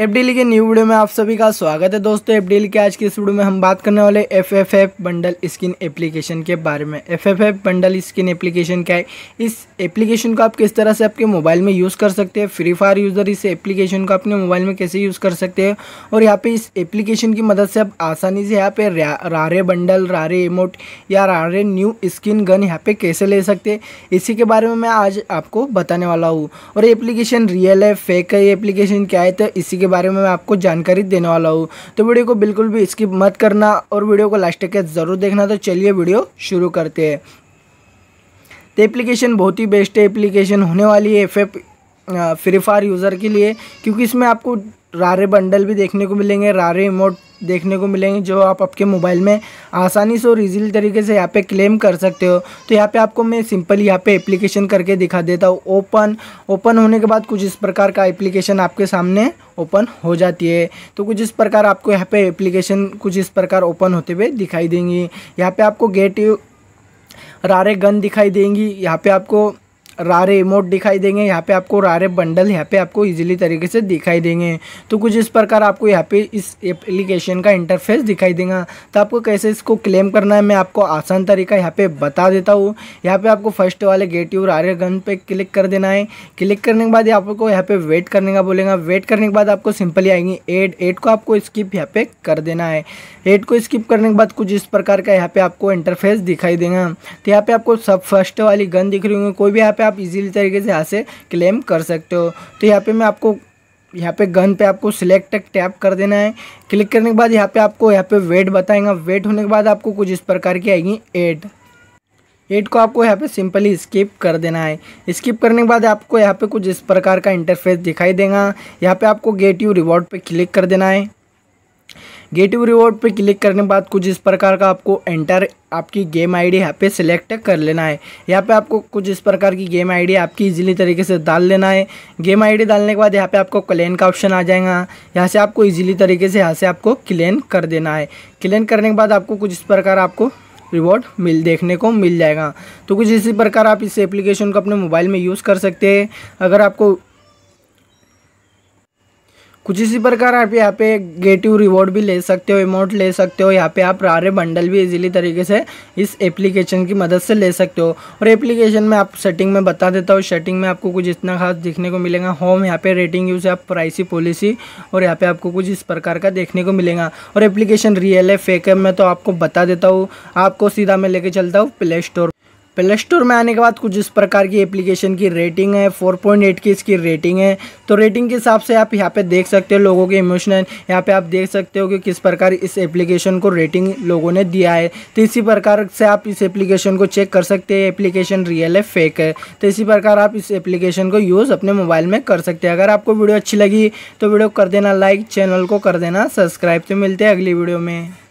F D के new video में आप सभी का स्वागत है दोस्तों एफ डी के आज के इस वीडियो में हम बात करने वाले F F F bundle skin application के बारे में F F F bundle skin application क्या है इस एप्लीकेशन को आप किस तरह से आपके मोबाइल में यूज़ कर सकते हैं फ्री फायर यूज़र इस एप्लीकेशन को अपने मोबाइल में कैसे यूज़ कर सकते हैं और यहाँ पे इस एप्लीकेशन की मदद से आप आसानी से यहाँ पे रारे बंडल रारे इमोट या रारे न्यू स्किन गन यहाँ पे कैसे ले सकते हैं इसी के बारे में मैं आज आपको बताने वाला हूँ और एप्लीकेशन रियल है फेक है ये एप्लीकेशन क्या है तो इसी के के बारे में मैं आपको जानकारी देने वाला हूँ तो वीडियो को बिल्कुल भी स्किप मत करना और वीडियो को लास्ट तक ज़रूर देखना तो चलिए वीडियो शुरू करते हैं तो एप्लीकेशन बहुत ही बेस्ट एप्लीकेशन होने वाली है एफ फ्री फायर यूज़र के लिए क्योंकि इसमें आपको रारे बंडल भी देखने को मिलेंगे रारे इमोट देखने को मिलेंगे जो आप आपके मोबाइल में आसानी से और इजीली तरीके से यहाँ पे क्लेम कर सकते हो तो यहाँ पे आपको मैं सिंपल यहाँ पे एप्लीकेशन करके दिखा देता हूँ ओपन ओपन होने के बाद कुछ इस प्रकार का एप्लीकेशन आपके सामने ओपन हो जाती है तो कुछ इस प्रकार आपको यहाँ पे एप्लीकेशन कुछ इस प्रकार ओपन होते हुए दिखाई देंगी यहाँ पर आपको गेट रारे गन दिखाई देंगी यहाँ पर आपको रारे इमोट दिखाई देंगे यहाँ पे आपको रारे बंडल यहाँ पे आपको इजीली तरीके से दिखाई देंगे तो कुछ इस प्रकार आपको यहाँ पे इस एप्लीकेशन का इंटरफेस दिखाई देगा तो आपको कैसे इसको क्लेम करना है मैं आपको आसान तरीका यहाँ पे बता देता हूँ यहाँ पे आपको फर्स्ट वाले गेट यू रारे गन पे क्लिक कर देना है क्लिक करने के बाद आपको यहाँ पे वेट करने का बोलेगा वेट करने के बाद आपको सिंपली आएंगी एड एड को आपको स्किप यहाँ पे कर देना है एड को स्किप करने के बाद कुछ इस प्रकार का यहाँ पे आपको इंटरफेस दिखाई देगा तो यहाँ पे आपको सब फर्स्ट वाली गन दिख रही होंगी कोई भी यहाँ पे आप इजीली तरीके से यहाँ से क्लेम कर सकते हो तो यहाँ पे मैं आपको यहाँ पे गन पे आपको सिलेक्ट तक टैप कर देना है क्लिक करने के बाद यहाँ पे आपको यहाँ पे वेट बताएगा वेट होने के बाद आपको कुछ इस प्रकार की आएगी एट एट को आपको यहाँ पे सिंपली स्किप कर देना है स्किप करने के बाद आपको यहाँ पे कुछ इस प्रकार का इंटरफेस दिखाई देगा यहाँ पे आपको गेट यू रिवॉर्ड पे क्लिक कर देना है गेटिव रिवॉर्ड पे क्लिक करने के बाद कुछ इस प्रकार का आपको एंटर आपकी गेम आईडी यहाँ पे सिलेक्ट कर लेना है यहाँ पे आपको कुछ इस प्रकार की गेम आईडी आपकी इजीली तरीके से डाल लेना है गेम आईडी डालने के बाद यहाँ पे आपको क्लेन का ऑप्शन आ जाएगा यहाँ से आपको इजीली तरीके से यहाँ से आपको क्लेन कर देना है क्लेन करने के बाद आपको कुछ इस प्रकार आपको रिवॉर्ड मिल देखने को मिल जाएगा तो कुछ इसी प्रकार आप इस एप्लीकेशन को अपने मोबाइल में यूज़ कर सकते हैं अगर आपको कुछ इसी प्रकार आप यहाँ पे गेटिव रिवॉर्ड भी ले सकते हो इमोट ले सकते हो यहाँ पे आप रारे बंडल भी इजीली तरीके से इस एप्लीकेशन की मदद से ले सकते हो और एप्लीकेशन में आप सेटिंग में बता देता हूँ सेटिंग में आपको कुछ इतना खास देखने को मिलेगा होम यहाँ पे रेटिंग यूज़ आप प्राइसी पॉलिसी और यहाँ पे आपको कुछ इस प्रकार का देखने को मिलेगा और एप्लीकेशन रियल है फेक है मैं तो आपको बता देता हूँ आपको सीधा मैं लेके चलता हूँ प्ले स्टोर प्ले स्टोर में आने के बाद कुछ इस प्रकार की एप्लीकेशन की रेटिंग है 4.8 की इसकी रेटिंग है तो रेटिंग के हिसाब से आप यहाँ पे देख सकते हो लोगों के इमोशनल यहाँ पे आप देख सकते हो कि किस प्रकार इस एप्लीकेशन को रेटिंग लोगों ने दिया है तो इसी प्रकार से आप इस एप्लीकेशन को चेक कर सकते हैं एप्लीकेशन रियल है फेक है तो इसी प्रकार आप इस एप्लीकेशन को यूज़ अपने मोबाइल में कर सकते हैं अगर आपको वीडियो अच्छी लगी तो वीडियो कर देना लाइक चैनल को कर देना सब्सक्राइब तो मिलते हैं अगली वीडियो में